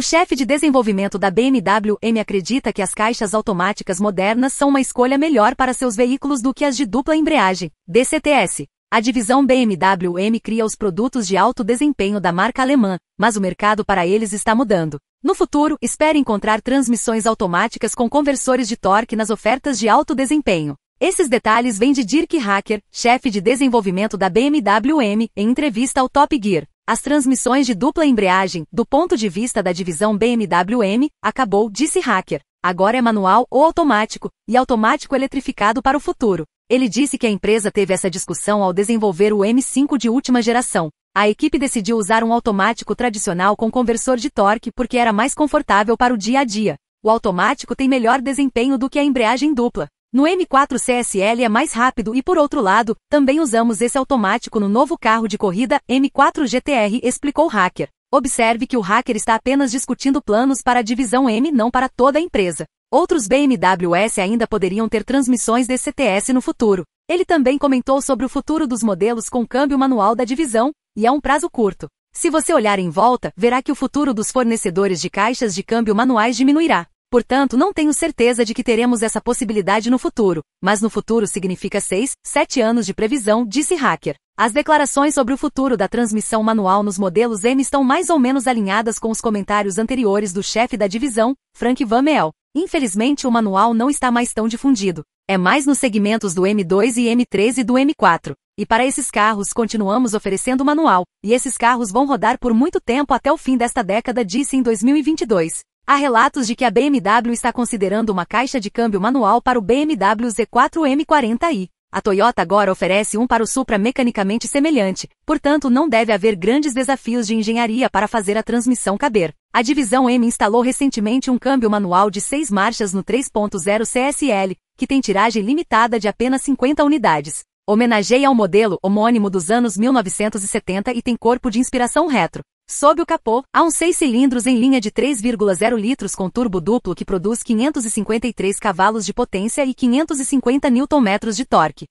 O chefe de desenvolvimento da BMW M acredita que as caixas automáticas modernas são uma escolha melhor para seus veículos do que as de dupla embreagem, DCTS. A divisão BMW M cria os produtos de alto desempenho da marca alemã, mas o mercado para eles está mudando. No futuro, espere encontrar transmissões automáticas com conversores de torque nas ofertas de alto desempenho. Esses detalhes vêm de Dirk Hacker, chefe de desenvolvimento da BMW M, em entrevista ao Top Gear. As transmissões de dupla embreagem, do ponto de vista da divisão BMW M, acabou, disse Hacker. Agora é manual ou automático, e automático eletrificado para o futuro. Ele disse que a empresa teve essa discussão ao desenvolver o M5 de última geração. A equipe decidiu usar um automático tradicional com conversor de torque porque era mais confortável para o dia a dia. O automático tem melhor desempenho do que a embreagem dupla. No M4 CSL é mais rápido e por outro lado, também usamos esse automático no novo carro de corrida M4 GTR, explicou o hacker. Observe que o hacker está apenas discutindo planos para a divisão M, não para toda a empresa. Outros BMW S ainda poderiam ter transmissões CTS no futuro. Ele também comentou sobre o futuro dos modelos com câmbio manual da divisão, e a um prazo curto. Se você olhar em volta, verá que o futuro dos fornecedores de caixas de câmbio manuais diminuirá. Portanto, não tenho certeza de que teremos essa possibilidade no futuro, mas no futuro significa 6, 7 anos de previsão, disse Hacker. As declarações sobre o futuro da transmissão manual nos modelos M estão mais ou menos alinhadas com os comentários anteriores do chefe da divisão, Frank Van Meel. Infelizmente, o manual não está mais tão difundido. É mais nos segmentos do M2 e M3 e do M4. E para esses carros continuamos oferecendo o manual, e esses carros vão rodar por muito tempo até o fim desta década, disse em 2022. Há relatos de que a BMW está considerando uma caixa de câmbio manual para o BMW Z4 M40i. A Toyota agora oferece um para o Supra mecanicamente semelhante, portanto não deve haver grandes desafios de engenharia para fazer a transmissão caber. A divisão M instalou recentemente um câmbio manual de seis marchas no 3.0 CSL, que tem tiragem limitada de apenas 50 unidades. Homenageia ao modelo homônimo dos anos 1970 e tem corpo de inspiração retro. Sob o capô, há uns seis cilindros em linha de 3,0 litros com turbo duplo que produz 553 cavalos de potência e 550 Nm de torque.